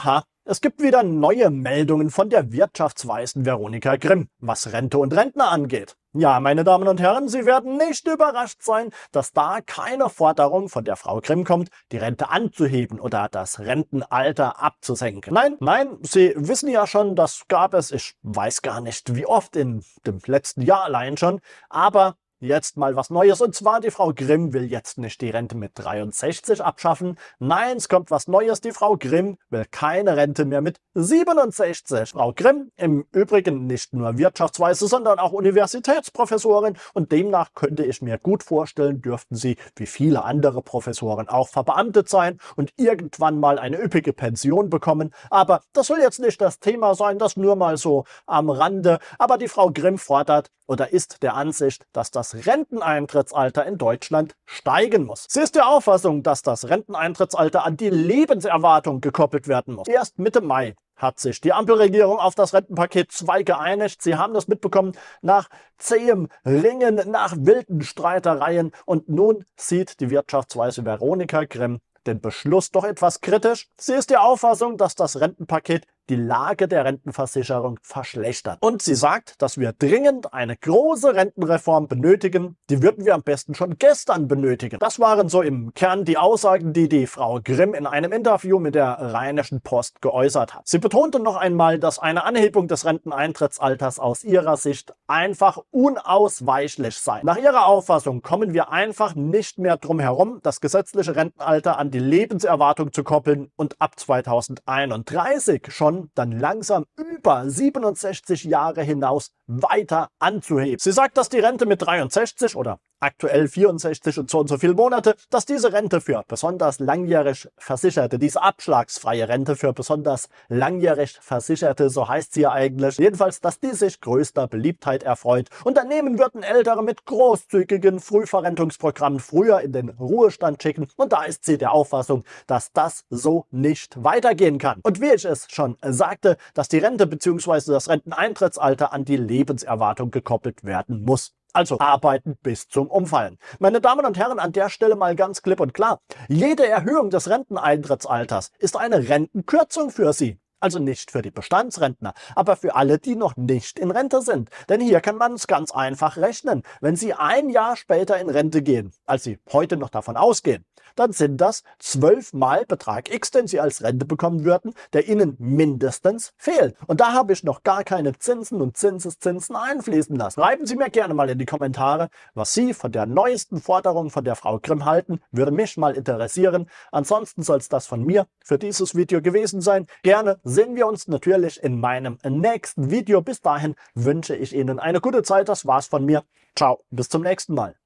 Oha, es gibt wieder neue Meldungen von der wirtschaftsweisen Veronika Grimm, was Rente und Rentner angeht. Ja, meine Damen und Herren, Sie werden nicht überrascht sein, dass da keine Forderung von der Frau Grimm kommt, die Rente anzuheben oder das Rentenalter abzusenken. Nein, nein, Sie wissen ja schon, das gab es, ich weiß gar nicht wie oft in dem letzten Jahr allein schon, aber Jetzt mal was Neues und zwar die Frau Grimm will jetzt nicht die Rente mit 63 abschaffen. Nein, es kommt was Neues. Die Frau Grimm will keine Rente mehr mit 67. Frau Grimm, im Übrigen nicht nur Wirtschaftsweise, sondern auch Universitätsprofessorin und demnach könnte ich mir gut vorstellen, dürften sie wie viele andere Professoren auch verbeamtet sein und irgendwann mal eine üppige Pension bekommen. Aber das soll jetzt nicht das Thema sein, das nur mal so am Rande. Aber die Frau Grimm fordert oder ist der Ansicht, dass das Renteneintrittsalter in Deutschland steigen muss. Sie ist der Auffassung, dass das Renteneintrittsalter an die Lebenserwartung gekoppelt werden muss. Erst Mitte Mai hat sich die Ampelregierung auf das Rentenpaket 2 geeinigt. Sie haben das mitbekommen nach zähem Ringen, nach wilden Streitereien. Und nun sieht die Wirtschaftsweise Veronika Grimm den Beschluss doch etwas kritisch. Sie ist der Auffassung, dass das Rentenpaket die Lage der Rentenversicherung verschlechtert. Und sie sagt, dass wir dringend eine große Rentenreform benötigen. Die würden wir am besten schon gestern benötigen. Das waren so im Kern die Aussagen, die die Frau Grimm in einem Interview mit der Rheinischen Post geäußert hat. Sie betonte noch einmal, dass eine Anhebung des Renteneintrittsalters aus ihrer Sicht einfach unausweichlich sei. Nach ihrer Auffassung kommen wir einfach nicht mehr drum herum, das gesetzliche Rentenalter an die Lebenserwartung zu koppeln und ab 2031 schon dann langsam über 67 Jahre hinaus weiter anzuheben. Sie sagt, dass die Rente mit 63 oder aktuell 64 und so und so viele Monate, dass diese Rente für besonders langjährig Versicherte, diese abschlagsfreie Rente für besonders langjährig Versicherte, so heißt sie ja eigentlich, jedenfalls, dass die sich größter Beliebtheit erfreut. Unternehmen würden Ältere mit großzügigen Frühverrentungsprogrammen früher in den Ruhestand schicken und da ist sie der Auffassung, dass das so nicht weitergehen kann. Und wie ich es schon äh, sagte, dass die Rente bzw. das Renteneintrittsalter an die Lebenserwartung gekoppelt werden muss. Also arbeiten bis zum Umfallen. Meine Damen und Herren, an der Stelle mal ganz klipp und klar. Jede Erhöhung des Renteneintrittsalters ist eine Rentenkürzung für Sie. Also nicht für die Bestandsrentner, aber für alle, die noch nicht in Rente sind. Denn hier kann man es ganz einfach rechnen. Wenn Sie ein Jahr später in Rente gehen, als Sie heute noch davon ausgehen, dann sind das zwölfmal Betrag X, den Sie als Rente bekommen würden, der Ihnen mindestens fehlt. Und da habe ich noch gar keine Zinsen und Zinseszinsen einfließen lassen. Schreiben Sie mir gerne mal in die Kommentare, was Sie von der neuesten Forderung von der Frau Grimm halten. Würde mich mal interessieren. Ansonsten soll es das von mir für dieses Video gewesen sein. Gerne sehen wir uns natürlich in meinem nächsten Video. Bis dahin wünsche ich Ihnen eine gute Zeit. Das war's von mir. Ciao, bis zum nächsten Mal.